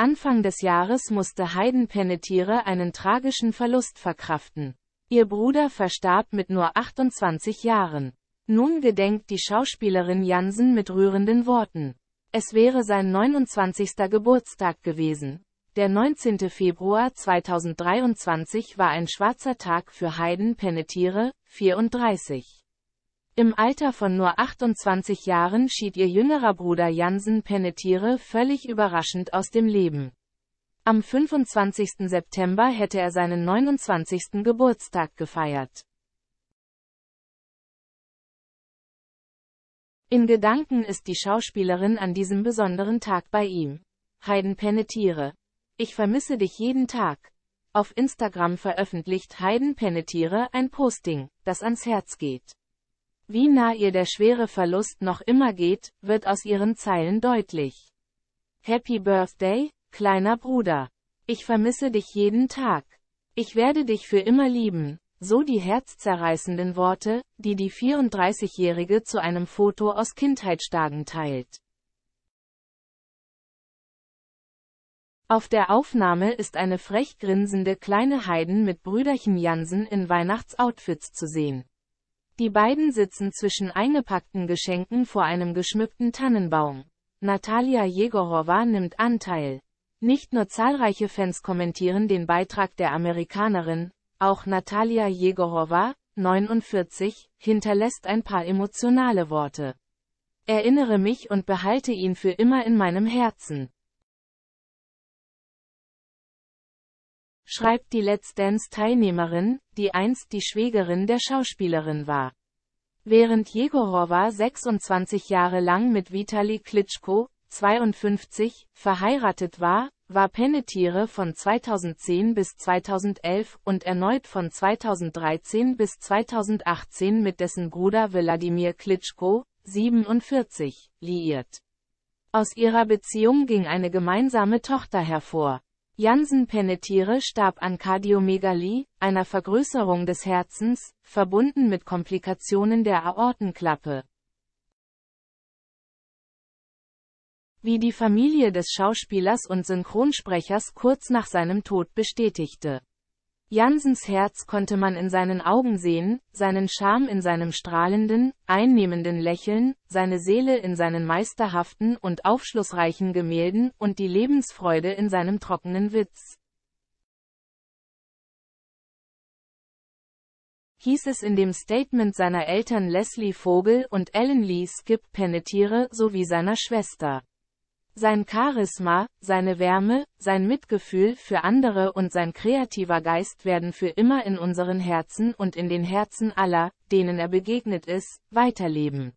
Anfang des Jahres musste Haydn Penetiere einen tragischen Verlust verkraften. Ihr Bruder verstarb mit nur 28 Jahren. Nun gedenkt die Schauspielerin Jansen mit rührenden Worten. Es wäre sein 29. Geburtstag gewesen. Der 19. Februar 2023 war ein schwarzer Tag für Haydn Penetiere, 34. Im Alter von nur 28 Jahren schied ihr jüngerer Bruder Jansen Penetiere völlig überraschend aus dem Leben. Am 25. September hätte er seinen 29. Geburtstag gefeiert. In Gedanken ist die Schauspielerin an diesem besonderen Tag bei ihm. Heiden Penetiere. Ich vermisse dich jeden Tag. Auf Instagram veröffentlicht Heiden Penetiere ein Posting, das ans Herz geht. Wie nah ihr der schwere Verlust noch immer geht, wird aus ihren Zeilen deutlich. Happy Birthday, kleiner Bruder. Ich vermisse dich jeden Tag. Ich werde dich für immer lieben, so die herzzerreißenden Worte, die die 34-Jährige zu einem Foto aus Kindheitstagen teilt. Auf der Aufnahme ist eine frech grinsende kleine Heiden mit Brüderchen Jansen in Weihnachtsoutfits zu sehen. Die beiden sitzen zwischen eingepackten Geschenken vor einem geschmückten Tannenbaum. Natalia Jegorowa nimmt Anteil. Nicht nur zahlreiche Fans kommentieren den Beitrag der Amerikanerin, auch Natalia Jegorowa, 49, hinterlässt ein paar emotionale Worte. Erinnere mich und behalte ihn für immer in meinem Herzen. schreibt die Let's Dance-Teilnehmerin, die einst die Schwägerin der Schauspielerin war. Während Jegorova 26 Jahre lang mit Vitali Klitschko, 52, verheiratet war, war Penetiere von 2010 bis 2011 und erneut von 2013 bis 2018 mit dessen Bruder Wladimir Klitschko, 47, liiert. Aus ihrer Beziehung ging eine gemeinsame Tochter hervor. Jansen Penetiere starb an Kardiomegalie, einer Vergrößerung des Herzens, verbunden mit Komplikationen der Aortenklappe. Wie die Familie des Schauspielers und Synchronsprechers kurz nach seinem Tod bestätigte. Jansens Herz konnte man in seinen Augen sehen, seinen Charme in seinem strahlenden, einnehmenden Lächeln, seine Seele in seinen meisterhaften und aufschlussreichen Gemälden und die Lebensfreude in seinem trockenen Witz. Hieß es in dem Statement seiner Eltern Leslie Vogel und Ellen Lee Skip Penetiere sowie seiner Schwester. Sein Charisma, seine Wärme, sein Mitgefühl für andere und sein kreativer Geist werden für immer in unseren Herzen und in den Herzen aller, denen er begegnet ist, weiterleben.